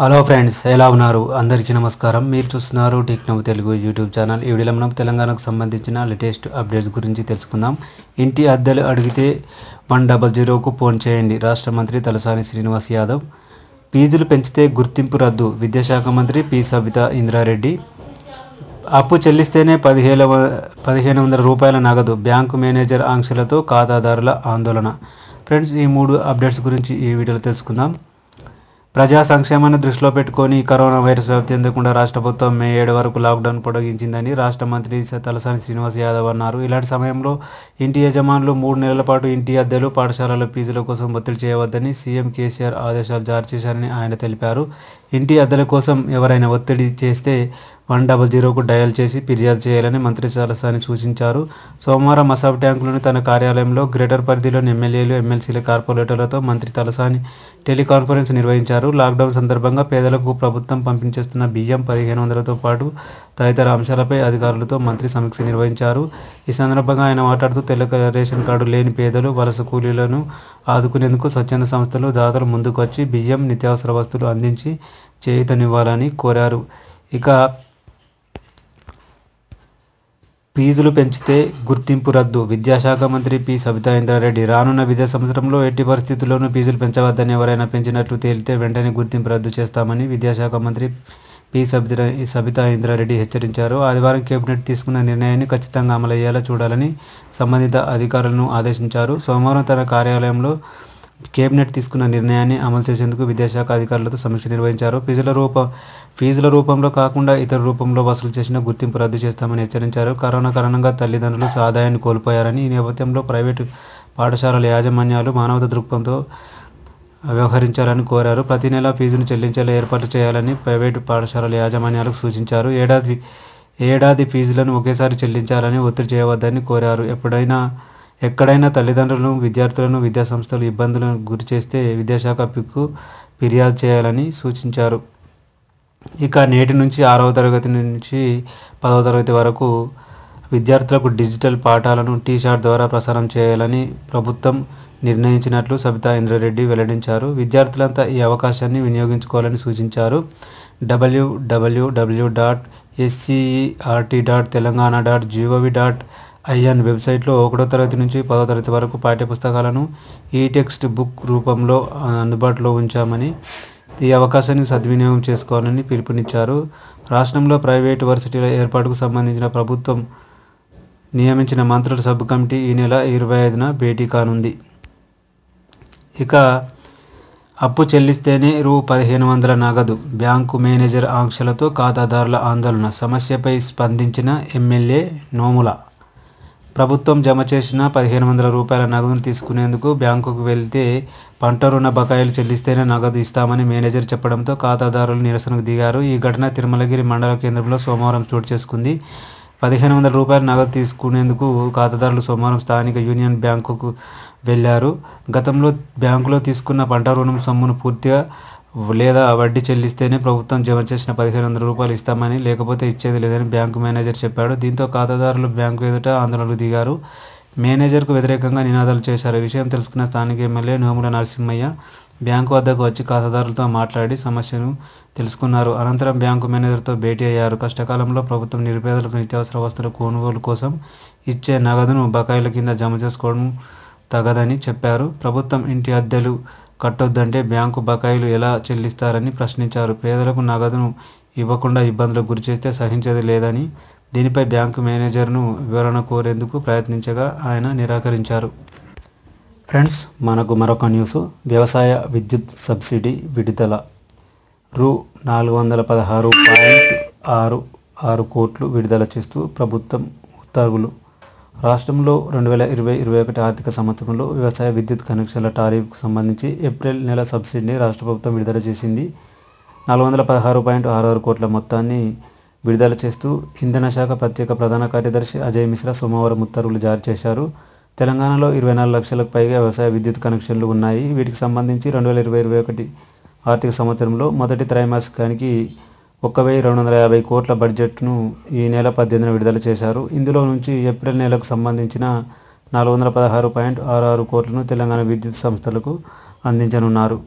hello friends ఎలా ఉన్నారు అందరికీ నమస్కారం మీరు చూస్తున్నారు టెక్నవ్ తెలుగు యూట్యూబ్ ఛానల్ ఈ వీడియోలో మనం తెలంగాణకు సంబంధించిన లేటెస్ట్ అప్డేట్స్ గురించి తెలుసుకుందాం ఇంటి అద్దెలు అడిగితే వన్ డబల్ జీరోకు ఫోన్ చేయండి రాష్ట్ర మంత్రి తలసాని శ్రీనివాస్ యాదవ్ ఫీజులు పెంచితే గుర్తింపు రద్దు విద్యాశాఖ మంత్రి పి సబిత ఇంద్రారెడ్డి అప్పు చెల్లిస్తేనే పదిహేను పదిహేను వందల రూపాయల నగదు బ్యాంకు మేనేజర్ ఆంక్షలతో ఖాతాదారుల ఆందోళన ఫ్రెండ్స్ ఈ మూడు అప్డేట్స్ గురించి ఈ వీడియోలో తెలుసుకుందాం ప్రజా సంక్షేమాన్ని దృష్టిలో పెట్టుకొని కరోనా వైరస్ వ్యాప్తి చెందకుండా రాష్ట్ర ప్రభుత్వం మే ఏడు వరకు లాక్డౌన్ పొడిగించిందని రాష్ట్ర మంత్రి తలసాని శ్రీనివాస్ యాదవ్ అన్నారు ఇలాంటి సమయంలో ఇంటి యజమానులు మూడు నెలల పాటు ఇంటి అద్దెలు పాఠశాలల ఫీజుల కోసం ఒత్తిడి చేయవద్దని సీఎం కేసీఆర్ ఆదేశాలు జారీ చేశారని ఆయన తెలిపారు ఇంటి అద్దెల కోసం ఎవరైనా ఒత్తిడి చేస్తే వన్ డబల్ జీరోకు డయల్ చేసి ఫిర్యాదు చేయాలని మంత్రి సలసాని సూచించారు సోమవారం అసాబ్ ట్యాంకులోని తన కార్యాలయంలో గ్రేటర్ పరిధిలోని ఎమ్మెల్యేలు ఎమ్మెల్సీల కార్పొరేటర్లతో మంత్రి తలసాని టెలికాన్ఫరెన్స్ నిర్వహించారు లాక్డౌన్ సందర్భంగా పేదలకు ప్రభుత్వం పంపించేస్తున్న బియ్యం పదిహేను వందలతో పాటు తదితర అంశాలపై అధికారులతో మంత్రి సమీక్ష నిర్వహించారు ఈ సందర్భంగా ఆయన మాట్లాడుతూ తెలుగు రేషన్ కార్డు లేని పేదలు వలస కూలీలను ఆదుకునేందుకు స్వచ్ఛంద సంస్థలు దాతలు వచ్చి బియ్యం నిత్యావసర వస్తువులు అందించి చేయుతనివ్వాలని కోరారు ఇక ఫీజులు పెంచితే గుర్తింపు రద్దు విద్యాశాఖ మంత్రి పి సబితా ఇంద్రారెడ్డి రానున్న విద్యా సంవత్సరంలో ఎట్టి పరిస్థితుల్లోనూ ఫీజులు పెంచవద్దని ఎవరైనా పెంచినట్లు తేలితే వెంటనే గుర్తింపు రద్దు చేస్తామని విద్యాశాఖ మంత్రి పి సబిత సబితా ఇంద్రారెడ్డి హెచ్చరించారు ఆదివారం కేబినెట్ తీసుకున్న నిర్ణయాన్ని ఖచ్చితంగా అమలయ్యేలా చూడాలని సంబంధిత అధికారులను ఆదేశించారు సోమవారం తన కార్యాలయంలో కేబినెట్ తీసుకున్న నిర్ణయాన్ని అమలు చేసేందుకు విద్యాశాఖ అధికారులతో సమీక్ష నిర్వహించారు ఫీజుల రూప ఫీజుల రూపంలో కాకుండా ఇతర రూపంలో వసూలు చేసిన గుర్తింపు రద్దు చేస్తామని హెచ్చరించారు కరోనా కారణంగా తల్లిదండ్రులు ఆదాయాన్ని కోల్పోయారని ఈ నేపథ్యంలో ప్రైవేటు పాఠశాలల యాజమాన్యాలు మానవత దృక్పథంతో వ్యవహరించాలని కోరారు ప్రతి నెల ఫీజును చెల్లించేలా ఏర్పాటు చేయాలని ప్రైవేటు పాఠశాలల యాజమాన్యాలకు సూచించారు ఏడాది ఏడాది ఫీజులను ఒకేసారి చెల్లించాలని ఒత్తిడి చేయవద్దని కోరారు ఎప్పుడైనా ఎక్కడైనా తల్లిదండ్రులను విద్యార్థులను విద్యాసంస్థలు ఇబ్బందులను గురి చేస్తే విద్యాశాఖ పిక్కు ఫిర్యాదు చేయాలని సూచించారు ఇక నేటి నుంచి ఆరవ తరగతి నుంచి పదవ తరగతి వరకు విద్యార్థులకు డిజిటల్ పాఠాలను టీ షార్ట్ ద్వారా ప్రసారం చేయాలని ప్రభుత్వం నిర్ణయించినట్లు సబితా ఇంద్రారెడ్డి వెల్లడించారు విద్యార్థులంతా ఈ అవకాశాన్ని వినియోగించుకోవాలని సూచించారు W W W dot S C E R T dot Telangana dot G O V dot I N వెబ్సైట్లో ఒకటో తరగతి నుంచి పదో తరగతి వరకు పాఠ్య పుస్తకాలను ఈ టెక్స్ట్ బుక్ రూపంలో అందుబాటులో ఉంచామని ఈ అవకాశాన్ని సద్వినియోగం చేసుకోవాలని పిలుపునిచ్చారు రాష్ట్రంలో ప్రైవేటు వర్సిటీల ఏర్పాటుకు సంబంధించిన ప్రభుత్వం నియమించిన మంత్రుల సబ్ కమిటీ ఈ నెల ఇరవై ఐదున భేటీ కానుంది ఇక అప్పు చెల్లిస్తేనే రూ పదిహేను వందల నగదు బ్యాంకు మేనేజర్ ఆంక్షలతో ఖాతాదారుల ఆందోళన సమస్యపై స్పందించిన ఎమ్మెల్యే నోముల ప్రభుత్వం జమ చేసిన పదిహేను వందల రూపాయల నగదును తీసుకునేందుకు బ్యాంకుకు వెళ్తే పంట రుణ బకాయిలు చెల్లిస్తేనే నగదు ఇస్తామని మేనేజర్ చెప్పడంతో ఖాతాదారులు నిరసనకు దిగారు ఈ ఘటన తిరుమలగిరి మండల కేంద్రంలో సోమవారం చోటు చేసుకుంది పదిహేను వందల రూపాయల నగదు తీసుకునేందుకు ఖాతాదారులు సోమవారం స్థానిక యూనియన్ బ్యాంకుకు వెళ్లారు గతంలో బ్యాంకులో తీసుకున్న పంట రుణం సొమ్మును పూర్తిగా లేదా వడ్డీ చెల్లిస్తేనే ప్రభుత్వం జమ చేసిన పదిహేను వందల రూపాయలు ఇస్తామని లేకపోతే ఇచ్చేది లేదని బ్యాంకు మేనేజర్ చెప్పాడు దీంతో ఖాతాదారులు బ్యాంకు ఎదుట ఆందోళనకు దిగారు మేనేజర్కు వ్యతిరేకంగా నినాదాలు చేశారు ఈ విషయం తెలుసుకున్న స్థానిక ఎమ్మెల్యే నోముల నరసింహయ్య బ్యాంకు వద్దకు వచ్చి ఖాతాదారులతో మాట్లాడి సమస్యను తెలుసుకున్నారు అనంతరం బ్యాంకు మేనేజర్తో భేటీ అయ్యారు కష్టకాలంలో ప్రభుత్వం నిరుపేదలకు నిత్యావసర వస్తువుల కొనుగోలు కోసం ఇచ్చే నగదును బకాయిల కింద జమ చేసుకోవడం తగదని చెప్పారు ప్రభుత్వం ఇంటి అద్దెలు కట్టొద్దంటే బ్యాంకు బకాయిలు ఎలా చెల్లిస్తారని ప్రశ్నించారు పేదలకు నగదును ఇవ్వకుండా ఇబ్బందులకు గురిచేస్తే సహించేది లేదని దీనిపై బ్యాంకు మేనేజర్ను వివరణ కోరేందుకు ప్రయత్నించగా ఆయన నిరాకరించారు ఫ్రెండ్స్ మనకు మరొక న్యూస్ వ్యవసాయ విద్యుత్ సబ్సిడీ విడుదల రూ నాలుగు వందల పదహారు పాయింట్ ఆరు ఆరు కోట్లు విడుదల చేస్తూ ప్రభుత్వం ఉత్తర్వులు రాష్ట్రంలో రెండు వేల ఇరవై ఇరవై ఒకటి ఆర్థిక సంవత్సరంలో వ్యవసాయ విద్యుత్ కనెక్షన్ల టారీఫ్కు సంబంధించి ఏప్రిల్ నెల సబ్సిడీని రాష్ట్ర ప్రభుత్వం విడుదల చేసింది నాలుగు వందల పదహారు పాయింట్ ఆరు కోట్ల మొత్తాన్ని విడుదల చేస్తూ ఇంధన శాఖ ప్రత్యేక ప్రధాన కార్యదర్శి అజయ్ మిశ్రా సోమవారం ఉత్తర్వులు జారీ చేశారు తెలంగాణలో ఇరవై నాలుగు లక్షలకు పైగా వ్యవసాయ విద్యుత్ కనెక్షన్లు ఉన్నాయి వీటికి సంబంధించి రెండు వేల ఇరవై ఇరవై ఒకటి ఆర్థిక సంవత్సరంలో మొదటి త్రైమాసికానికి ఒక వెయ్యి రెండు వందల యాభై కోట్ల బడ్జెట్ను ఈ నెల పద్దెనిమిదిన విడుదల చేశారు ఇందులో నుంచి ఏప్రిల్ నెలకు సంబంధించిన నాలుగు వందల పదహారు పాయింట్ ఆరు ఆరు కోట్లను తెలంగాణ విద్యుత్ సంస్థలకు అందించనున్నారు